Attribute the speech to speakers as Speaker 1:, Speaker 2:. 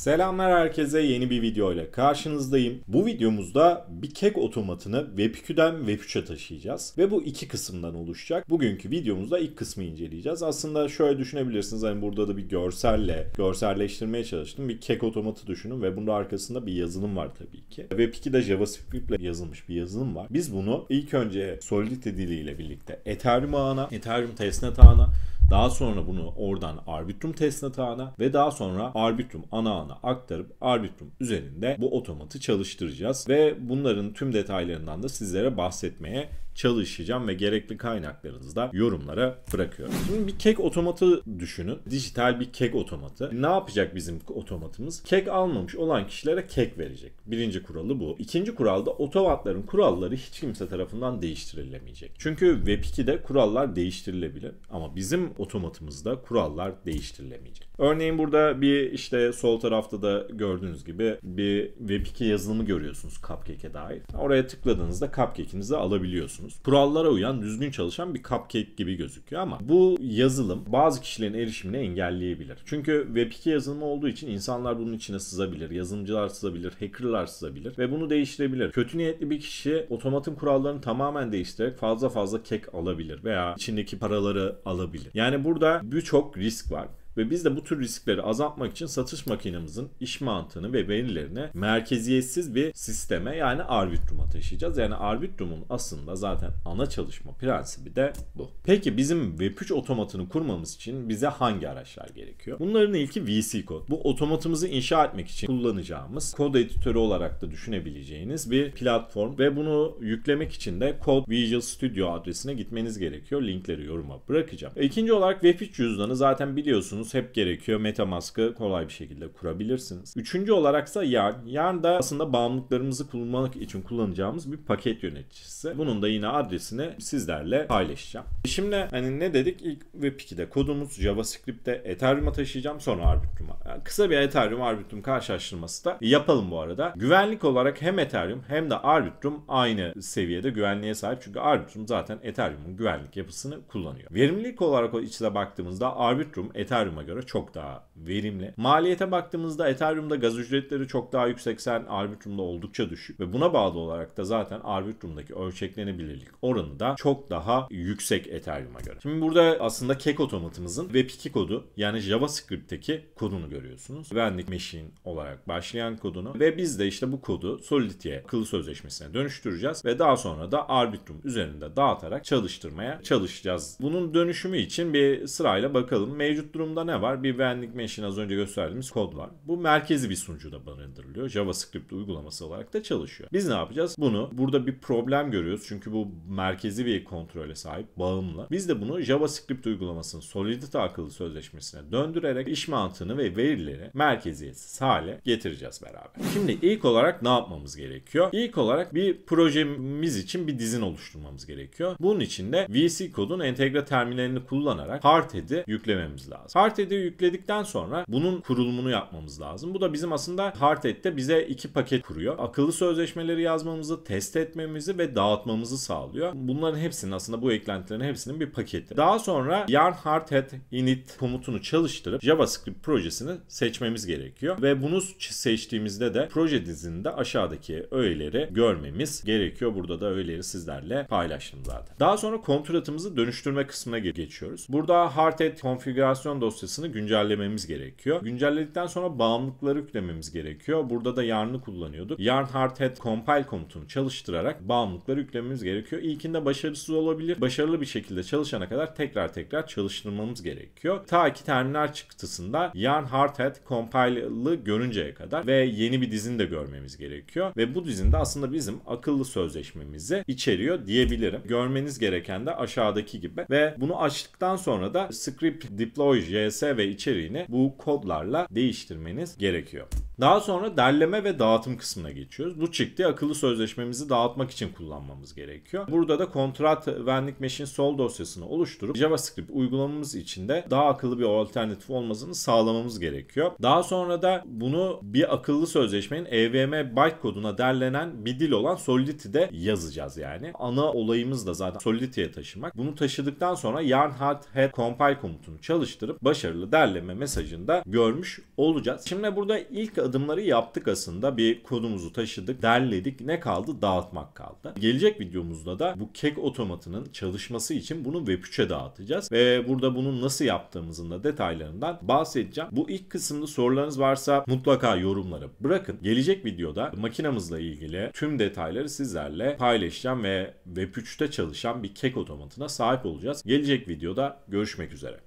Speaker 1: Selamlar herkese yeni bir video ile karşınızdayım. Bu videomuzda bir kek otomatını Web2'den Web3'e taşıyacağız ve bu iki kısımdan oluşacak. Bugünkü videomuzda ilk kısmı inceleyeceğiz. Aslında şöyle düşünebilirsiniz hani burada da bir görselle, görselleştirmeye çalıştım. Bir kek otomatı düşünün ve bunun arkasında bir yazılım var tabii ki. Web2'de JavaScript ile yazılmış bir yazılım var. Biz bunu ilk önce Solidity diliyle birlikte Ethereum ağına, Ethereum testnet ağına daha sonra bunu oradan arbitrum tesnatağına ve daha sonra arbitrum ana ana aktarıp arbitrum üzerinde bu otomatı çalıştıracağız. Ve bunların tüm detaylarından da sizlere bahsetmeye çalışacağım ve gerekli kaynaklarınızı da yorumlara bırakıyorum. Şimdi bir kek otomatı düşünün. Dijital bir kek otomatı. Ne yapacak bizim otomatımız? Kek almamış olan kişilere kek verecek. Birinci kuralı bu. İkinci kuralda otomatların kuralları hiç kimse tarafından değiştirilemeyecek. Çünkü Web2'de kurallar değiştirilebilir ama bizim otomatımızda kurallar değiştirilemeyecek. Örneğin burada bir işte sol tarafta da gördüğünüz gibi bir Web2 yazılımı görüyorsunuz Cupcake'e dair. Oraya tıkladığınızda Cupcake'inizi alabiliyorsunuz yapıyorsunuz. Kurallara uyan, düzgün çalışan bir cupcake gibi gözüküyor ama bu yazılım bazı kişilerin erişimini engelleyebilir. Çünkü Web2 yazılımı olduğu için insanlar bunun içine sızabilir. Yazılımcılar sızabilir, hackerlar sızabilir ve bunu değiştirebilir. Kötü niyetli bir kişi otomatın kurallarını tamamen değiştirerek fazla fazla kek alabilir veya içindeki paraları alabilir. Yani burada birçok risk var. Ve biz de bu tür riskleri azaltmak için satış makinemizin iş mantığını ve verilerini merkeziyetsiz bir sisteme yani arbitruma taşıyacağız. Yani arbitrumun aslında zaten ana çalışma prensibi de bu. Peki bizim Web3 otomatını kurmamız için bize hangi araçlar gerekiyor? Bunların ilki VC Code. Bu otomatımızı inşa etmek için kullanacağımız kod editörü olarak da düşünebileceğiniz bir platform ve bunu yüklemek için de Code Visual Studio adresine gitmeniz gerekiyor. Linkleri yoruma bırakacağım. İkinci olarak Web3 cüzdanı zaten biliyorsunuz biliyorsunuz hep gerekiyor. Metamask'ı kolay bir şekilde kurabilirsiniz. Üçüncü olaraksa Yarn. Yarn da aslında bağımlılıklarımızı kullanmak için kullanacağımız bir paket yöneticisi. Bunun da yine adresini sizlerle paylaşacağım. E şimdi hani ne dedik? İlk Web2'de kodumuz JavaScript'te Ethereum'a taşıyacağım sonra Arbitrum'a. Yani kısa bir Ethereum Arbitrum karşılaştırması da yapalım bu arada. Güvenlik olarak hem Ethereum hem de Arbitrum aynı seviyede güvenliğe sahip. Çünkü Arbitrum zaten Ethereum'un güvenlik yapısını kullanıyor. Verimlilik olarak o içine baktığımızda Arbitrum Ethereum Ethereum'a göre çok daha verimli. Maliyete baktığımızda Ethereum'da gaz ücretleri çok daha yükseksen Arbitrum'da oldukça düşük ve buna bağlı olarak da zaten Arbitrum'daki ölçeklenebilirlik oranı da çok daha yüksek Ethereum'a göre. Şimdi burada aslında kek otomatımızın Web2 kodu yani JavaScript'teki kodunu görüyorsunuz. Vendik Machine olarak başlayan kodunu ve biz de işte bu kodu Solidity'ye kılı sözleşmesine dönüştüreceğiz ve daha sonra da Arbitrum üzerinde dağıtarak çalıştırmaya çalışacağız. Bunun dönüşümü için bir sırayla bakalım. Mevcut durumda Burada ne var? Bir benlik Machine az önce gösterdiğimiz kod var. Bu merkezi bir sunucuda barındırılıyor. JavaScript uygulaması olarak da çalışıyor. Biz ne yapacağız? Bunu burada bir problem görüyoruz. Çünkü bu merkezi bir kontrole sahip, bağımlı. Biz de bunu JavaScript uygulamasının Solidity akıllı sözleşmesine döndürerek iş mantığını ve verileri merkeziyetsiz hale getireceğiz beraber. Şimdi ilk olarak ne yapmamız gerekiyor? İlk olarak bir projemiz için bir dizin oluşturmamız gerekiyor. Bunun için de VC kodun entegre terminalini kullanarak Hardhead'i yüklememiz lazım. Hard Hardhead'e yükledikten sonra bunun kurulumunu yapmamız lazım. Bu da bizim aslında Hardhead'de bize iki paket kuruyor. Akıllı sözleşmeleri yazmamızı, test etmemizi ve dağıtmamızı sağlıyor. Bunların hepsinin aslında bu eklentilerin hepsinin bir paketi. Daha sonra yarn hardhead init komutunu çalıştırıp JavaScript projesini seçmemiz gerekiyor. Ve bunu seçtiğimizde de proje dizinde aşağıdaki öğeleri görmemiz gerekiyor. Burada da öğeleri sizlerle paylaştım zaten. Daha sonra kontratımızı dönüştürme kısmına geçiyoruz. Burada hardhead konfigürasyon dosyası dosyasını güncellememiz gerekiyor. Güncelledikten sonra bağımlılıkları yüklememiz gerekiyor. Burada da yarnı kullanıyorduk. Yarn hardhead compile komutunu çalıştırarak bağımlılıkları yüklememiz gerekiyor. İlkinde başarısız olabilir. Başarılı bir şekilde çalışana kadar tekrar tekrar çalıştırmamız gerekiyor. Ta ki terminal çıktısında yarn hardhead compile'ı görünceye kadar ve yeni bir dizin de görmemiz gerekiyor. Ve bu dizinde aslında bizim akıllı sözleşmemizi içeriyor diyebilirim. Görmeniz gereken de aşağıdaki gibi ve bunu açtıktan sonra da script deploy.js CSS ve içeriğini bu kodlarla değiştirmeniz gerekiyor. Daha sonra derleme ve dağıtım kısmına geçiyoruz. Bu çıktı akıllı sözleşmemizi dağıtmak için kullanmamız gerekiyor. Burada da kontrat vending machine sol dosyasını oluşturup JavaScript uygulamamız içinde daha akıllı bir alternatif olmasını sağlamamız gerekiyor. Daha sonra da bunu bir akıllı sözleşmenin EVM bytecode'una derlenen bir dil olan Solidity'de yazacağız yani. Ana olayımız da zaten Solidity'ye taşımak. Bunu taşıdıktan sonra yarn hard head compile komutunu çalıştırıp başarılı derleme mesajını da görmüş olacağız. Şimdi burada ilk adımları yaptık aslında. Bir kodumuzu taşıdık, derledik. Ne kaldı? Dağıtmak kaldı. Gelecek videomuzda da bu kek otomatının çalışması için bunu Web3'e dağıtacağız. Ve burada bunu nasıl yaptığımızın da detaylarından bahsedeceğim. Bu ilk kısımda sorularınız varsa mutlaka yorumlara bırakın. Gelecek videoda makinamızla ilgili tüm detayları sizlerle paylaşacağım ve Web3'te çalışan bir kek otomatına sahip olacağız. Gelecek videoda görüşmek üzere.